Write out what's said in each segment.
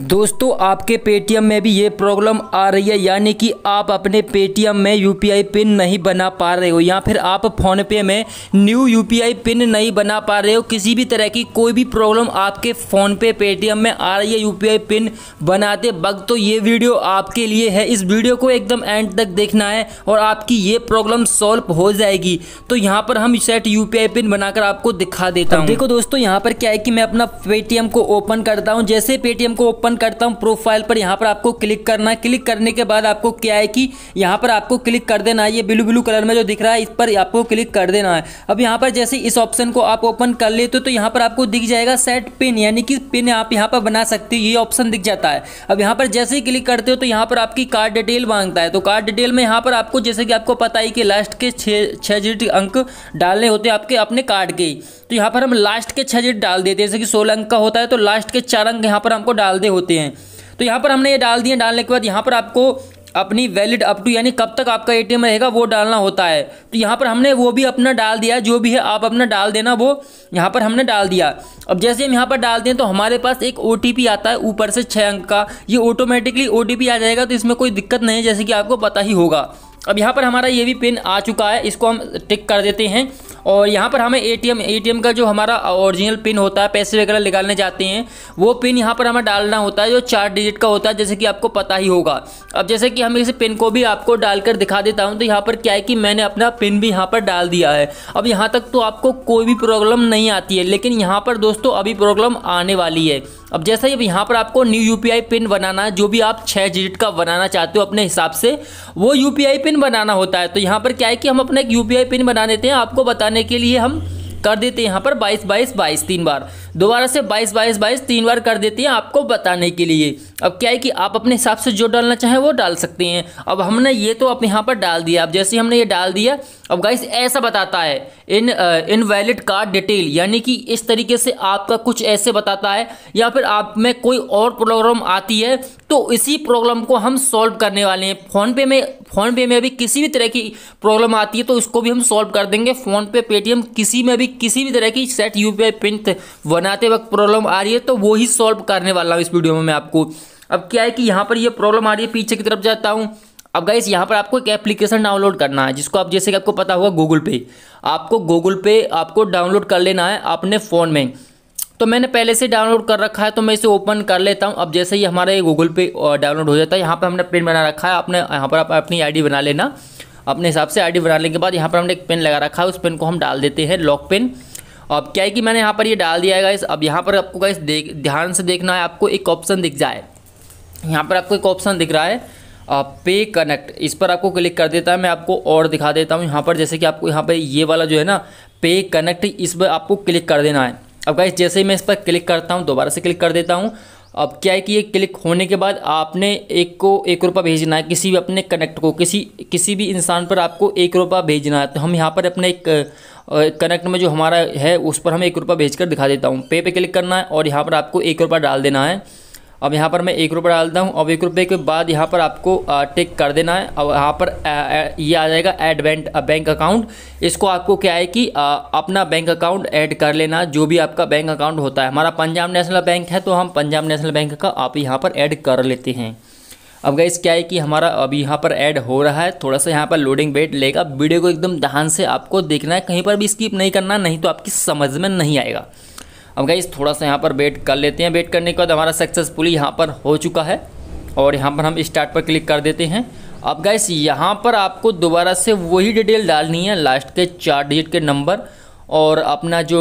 दोस्तों आपके पेटीएम में भी ये प्रॉब्लम आ रही है यानी कि आप अपने पेटीएम में यूपीआई पिन नहीं बना पा रहे हो या फिर आप फोन पे में न्यू यू पिन नहीं बना पा रहे हो किसी भी तरह की कोई भी प्रॉब्लम आपके फ़ोन पे पेटीएम में आ रही है यू पिन बनाते बग तो ये वीडियो आपके लिए है इस वीडियो को एकदम एंड तक देखना है और आपकी ये प्रॉब्लम सॉल्व हो जाएगी तो यहाँ पर हम सेट यू पिन बनाकर आपको दिखा देता हूँ देखो दोस्तों यहाँ पर क्या है कि मैं अपना पेटीएम को ओपन करता हूँ जैसे पेटीएम को ओपन करता हूँ प्रोफाइल पर यहाँ पर आपको क्लिक करना है क्लिक करने के बाद आपको क्या है कि यहाँ पर आपको क्लिक कर देना है ये ब्लू ब्लू कलर में जो दिख रहा है इस पर आपको क्लिक कर देना है अब यहाँ पर जैसे इस ऑप्शन को आप ओपन कर लेते हो तो यहाँ पर आपको दिख जाएगा सेट पिन यानी कि पिन आप यहाँ पर बना सकते हो ये ऑप्शन दिख जाता है अब यहाँ पर जैसे ही क्लिक करते हो तो यहाँ पर आपकी कार्ड डिटेल मांगता है तो कार्ड डिटेल में यहाँ पर आपको जैसे कि आपको पता ही कि लास्ट के छः जीट अंक डालने होते हैं आपके अपने कार्ड के तो यहाँ पर हम लास्ट के छः जीट डाल देते हैं जैसे कि सोलह अंक का होता है तो लास्ट के चार अंक यहाँ पर हमको डाल दे वादे होते हैं तो यहाँ पर हमने ये डाल दिए डालने के बाद यहाँ पर आपको अपनी वैलिड अप टू यानी कब तक आपका एटीएम रहेगा वो डालना होता है तो यहाँ पर हमने वो भी अपना डाल दिया जो भी है आप अपना डाल देना वो यहाँ पर हमने डाल दिया अब जैसे हम यहाँ पर डाल दें तो हमारे पास एक ओ आता है ऊपर से छः अंक का ये ऑटोमेटिकली ओ आ जाएगा तो इसमें कोई दिक्कत नहीं है जैसे कि आपको पता ही होगा अब यहाँ पर हमारा ये भी पिन आ चुका है इसको हम टिक कर देते हैं और यहाँ पर हमें एटीएम एटीएम का जो हमारा ओरिजिनल पिन होता है पैसे वगैरह निकालने जाते हैं वो पिन यहाँ पर हमें डालना होता है जो चार डिजिट का होता है जैसे कि आपको पता ही होगा अब जैसे कि हम इस पिन को भी आपको डालकर दिखा देता हूँ तो यहाँ पर क्या है कि मैंने अपना पिन भी यहाँ पर डाल दिया है अब यहाँ तक तो आपको कोई भी प्रॉब्लम नहीं आती है लेकिन यहाँ पर दोस्तों अभी प्रॉब्लम आने वाली है अब जैसा ही यहाँ पर आपको न्यू यूपीआई पिन बनाना है जो भी आप छः डिजिट का बनाना चाहते हो अपने हिसाब से वो यूपीआई पिन बनाना होता है तो यहाँ पर क्या है कि हम अपना एक यूपीआई पिन बना देते हैं आपको बताने के लिए हम कर देते हैं यहाँ पर बाईस बाईस बाईस तीन बार दोबारा से बाईस बाईस बाईस तीन बार कर देती है आपको बताने के लिए अब क्या है कि आप अपने हिसाब से जो डालना चाहें वो डाल सकते हैं अब हमने ये तो अपने यहाँ पर डाल दिया अब जैसे हमने ये डाल दिया अब गाइस ऐसा बताता है इन इन वैलिड कार्ड डिटेल यानी कि इस तरीके से आपका कुछ ऐसे बताता है या फिर आप में कोई और प्रॉब्लम आती है तो इसी प्रॉब्लम को हम सॉल्व करने वाले हैं फ़ोनपे में फ़ोनपे में भी किसी भी तरह की प्रॉब्लम आती है तो इसको भी हम सॉल्व कर देंगे फ़ोनपे पेटीएम किसी में भी किसी भी तरह की सेट यू पिन वन बनाते वक्त प्रॉब्लम आ रही है तो वो ही सॉल्व करने वाला हूँ इस वीडियो में मैं आपको अब क्या है कि यहाँ पर ये प्रॉब्लम आ रही है पीछे की तरफ जाता हूँ अब गाइस यहाँ पर आपको एक एप्लीकेशन डाउनलोड करना है जिसको आप जैसे कि आपको पता होगा गूगल पे आपको गूगल पे आपको डाउनलोड कर लेना है अपने फ़ोन में तो मैंने पहले से डाउनलोड कर रखा है तो मैं इसे ओपन कर लेता हूँ अब जैसे ही हमारा ये गूगल पे डाउनलोड हो जाता है यहाँ पर हमने पेन बना रखा है आपने यहाँ पर आप अपनी आई बना लेना अपने हिसाब से डी बनाने के बाद यहाँ पर हमने एक पेन लगा रखा है उस पेन को हम डाल देते हैं लॉक पेन अब क्या है कि मैंने यहाँ पर ये यह डाल दिया है गाइस अब यहाँ पर आपको गाइस देख ध्यान से देखना है आपको एक ऑप्शन दिख जाए यहाँ पर आपको एक ऑप्शन दिख रहा है पे कनेक्ट इस पर आपको क्लिक कर देता है मैं आपको और दिखा देता हूँ यहाँ पर जैसे कि आपको यहाँ पर ये वाला जो है ना पे कनेक्ट इस पर आपको क्लिक कर देना है अब गाइस जैसे ही मैं इस पर क्लिक करता हूँ दोबारा से क्लिक कर देता हूँ अब क्या है कि ये क्लिक होने के बाद आपने एक को एक रुपया भेजना है किसी भी अपने कनेक्ट को किसी किसी भी इंसान पर आपको एक रुपया भेजना है तो हम यहाँ पर अपने एक कनेक्ट में जो हमारा है उस पर हम एक रुपया भेज कर दिखा देता हूँ पे पे क्लिक करना है और यहाँ पर आपको एक रुपया डाल देना है अब यहाँ पर मैं एक रुपये डालता हूँ अब एक रुपये के बाद यहाँ पर आपको टिक कर देना है अब यहाँ पर ये आ जाएगा एड बैंक बैंक अकाउंट इसको आपको क्या है कि अपना बैंक अकाउंट ऐड कर लेना जो भी आपका बैंक अकाउंट होता है हमारा पंजाब नेशनल बैंक है तो हम पंजाब नेशनल बैंक का आप यहाँ पर ऐड कर लेते हैं अब गैस क्या है कि हमारा अभी यहाँ पर ऐड हो रहा है थोड़ा सा यहाँ पर लोडिंग वेट लेगा वीडियो को एकदम ध्यान से आपको देखना है कहीं पर भी स्किप नहीं करना नहीं तो आपकी समझ में नहीं आएगा अब गाइज थोड़ा सा यहाँ पर वेट कर लेते हैं वेट करने के बाद हमारा सक्सेसफुली यहाँ पर हो चुका है और यहाँ पर हम स्टार्ट पर क्लिक कर देते हैं अब गाइस यहाँ पर आपको दोबारा से वही डिटेल डालनी है लास्ट के चार डिजिट के नंबर और अपना जो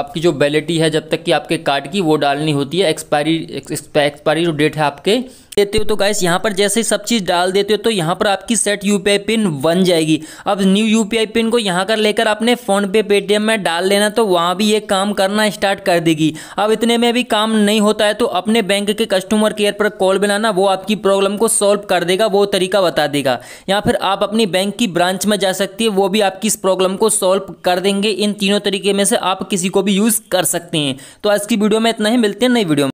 आपकी जो वैलिटी है जब तक कि आपके कार्ड की वो डालनी होती है एक्सपायरी एक्सपायरी जो डेट है आपके देते हो तो गाइस यहाँ पर जैसे ही सब चीज़ डाल देते हो तो यहाँ पर आपकी सेट यूपीआई पिन बन जाएगी अब न्यू यूपीआई पिन को यहाँ कर लेकर अपने फ़ोन पे पेटीएम में डाल लेना तो वहाँ भी ये काम करना स्टार्ट कर देगी अब इतने में भी काम नहीं होता है तो अपने बैंक के कस्टमर केयर पर कॉल बनाना वो आपकी प्रॉब्लम को सॉल्व कर देगा वो तरीका बता देगा या फिर आप अपनी बैंक की ब्रांच में जा सकती है वो भी आपकी इस प्रॉब्लम को सॉल्व कर देंगे इन तीनों तरीके में से आप किसी को भी यूज़ कर सकते हैं तो आज की वीडियो में इतना ही मिलते हैं नई वीडियो में